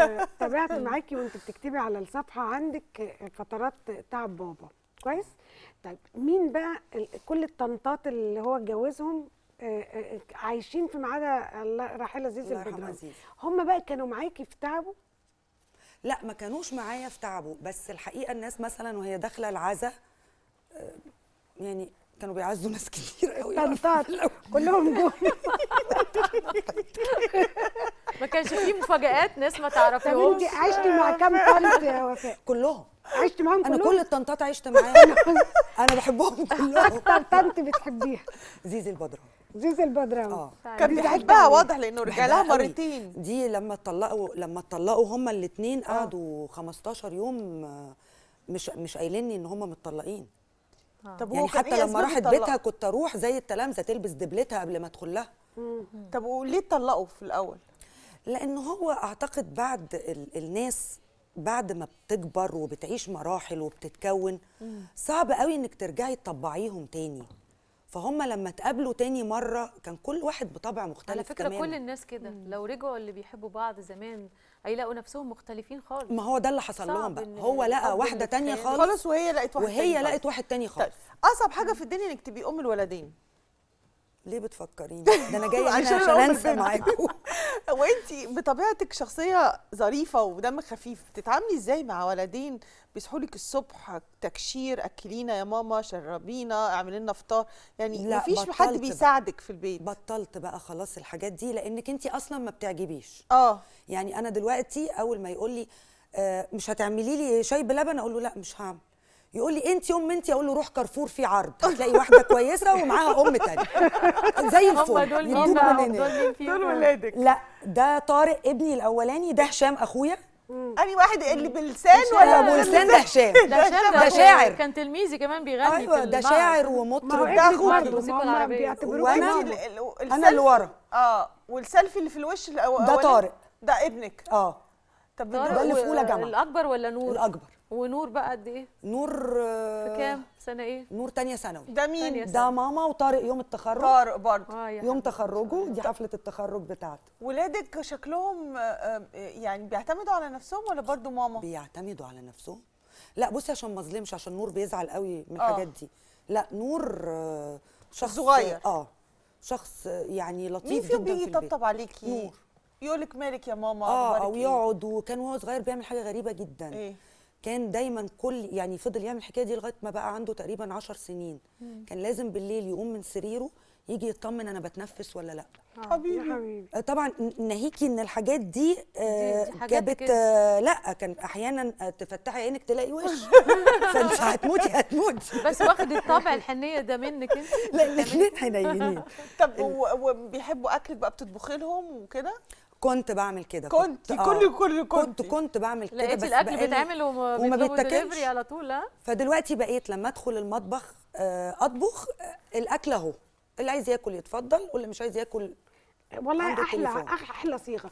آه، تابعت معاكي وانت بتكتبي على الصفحه عندك فترات تعب بابا كويس طيب مين بقى كل الطنطات اللي هو اتجوزهم آه، آه، عايشين في معاده راحله زيز البدران هم بقى كانوا معاكي في تعبه لا ما كانوش معايا في تعبه بس الحقيقه الناس مثلا وهي داخله العزاء يعني كانوا بيعزوا ناس كتير قوي طنطات كلهم جم كانش فيه مفاجآت ناس ما تعرفيهمش انت عشتي مع كام طنط يا وفاء؟ كلهم عشت معاهم كلهم انا كل الطنطات عشت معاهم انا بحبهم كلهم اكتر طنط بتحبيها زيزي البدره زيزي البدره اه طيب. كان بيحبها واضح لانه رجع لها مرتين دي لما اتطلقوا لما اتطلقوا هما الاثنين آه. قعدوا 15 يوم مش مش قايلين ان هما متطلقين آه. طب يعني حتى إيه لما راحت بيتها كنت اروح زي التلامذه تلبس دبلتها قبل ما ادخل لها طب وليه اتطلقوا في الاول لانه هو اعتقد بعد الناس بعد ما بتكبر وبتعيش مراحل وبتتكون صعب قوي انك ترجعي تطبعيهم تاني فهم لما تقابلوا تاني مره كان كل واحد بطبع مختلف على فكره كمان. كل الناس كده لو رجعوا اللي بيحبوا بعض زمان هيلاقوا نفسهم مختلفين خالص ما هو ده اللي حصل لهم بقى هو لقى واحده تانية خالص خالص وهي لقت واحد وهي لقت واحد تاني طيب، خالص اصعب حاجه في الدنيا انك تبقي ام الولدين ليه بتفكريني ده انا جايه هنا عشان انسى معاكم وانت بطبيعتك شخصيه ظريفه ودم خفيف بتتعاملي ازاي مع ولدين بيصحوا لك الصبح تكشير اكلينا يا ماما شربينا اعملي لنا فطار يعني لا مفيش حد بيساعدك في البيت بطلت بقى خلاص الحاجات دي لانك انت اصلا ما بتعجبيش اه يعني انا دلوقتي اول ما يقول لي آه، مش هتعملي لي شاي بلبن اقول له لا مش هعمل يقول لي انت ام انت اقول له روح كارفور في عرض هتلاقي واحده كويسه ومعاها ام ثانيه زي الفل دول دول ولادك لا ده طارق ابني الاولاني ده هشام اخويا اني واحد اللي بلسان ولا بلسان ده هشام ده شاعر كان تلميذي كمان بيغني ايوه ده شاعر ومطرب ده اخوه وانا انا اللي ورا اه والسيلفي اللي في الوش ده طارق ده ابنك اه طب ده اللي في اولى جامعه الاكبر ولا نور الاكبر ونور بقى قد ايه نور في كام سنه ايه نور ثانيه ثانوي ده مين ده ماما وطارق يوم التخرج طارق برضه آه يوم تخرجه دي حفله التخرج بتاعته ولادك شكلهم آه، آه، يعني بيعتمدوا على نفسهم ولا برضه ماما بيعتمدوا على نفسهم لا بصي عشان ما اظلمش عشان نور بيزعل قوي من آه. الحاجات دي لا نور شخص صغير اه شخص يعني لطيف مين جدا في مين فيهم بيجي يطبطب عليكي نور يقول لك مالك يا ماما اه او إيه؟ يقعد وكان وهو صغير بيعمل حاجه غريبه جدا إيه؟ كان دايما كل يعني فضل يعمل الحكايه دي لغايه ما بقى عنده تقريبا 10 سنين مم. كان لازم بالليل يقوم من سريره يجي يطمن انا بتنفس ولا لا آه، حبيبي آه، طبعا ناهيكي ان الحاجات دي, آه دي, دي جابت آه لا كان احيانا آه، تفتحي عينك تلاقي وش فمش هتموتي هتموتي بس واخد الطابع الحنيه ده منك انت لا الاثنين حنينين طب وبيحبوا اكلك بقى بتطبخي لهم وكده كنت بعمل كده كنت, كنت كل آه، كل كنت كنت, كنت بعمل كده لقيت الاكل بيتعمل وما وما بيتاكلش على طول فدلوقتي بقيت لما ادخل المطبخ آه، اطبخ آه، الاكل اهو اللي عايز ياكل يتفضل واللي مش عايز ياكل والله احلى احلى صيغه